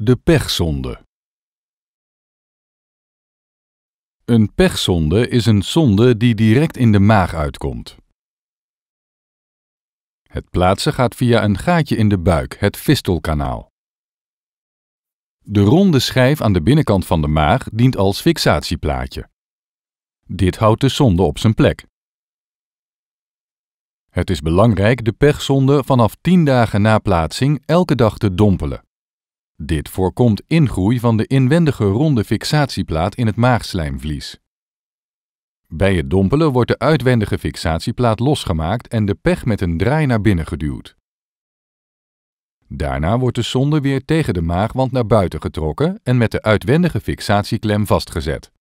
De pechzonde. Een pechzonde is een zonde die direct in de maag uitkomt. Het plaatsen gaat via een gaatje in de buik, het fistelkanaal. De ronde schijf aan de binnenkant van de maag dient als fixatieplaatje. Dit houdt de zonde op zijn plek. Het is belangrijk de pechzonde vanaf 10 dagen na plaatsing elke dag te dompelen. Dit voorkomt ingroei van de inwendige ronde fixatieplaat in het maagslijmvlies. Bij het dompelen wordt de uitwendige fixatieplaat losgemaakt en de pech met een draai naar binnen geduwd. Daarna wordt de sonde weer tegen de maagwand naar buiten getrokken en met de uitwendige fixatieklem vastgezet.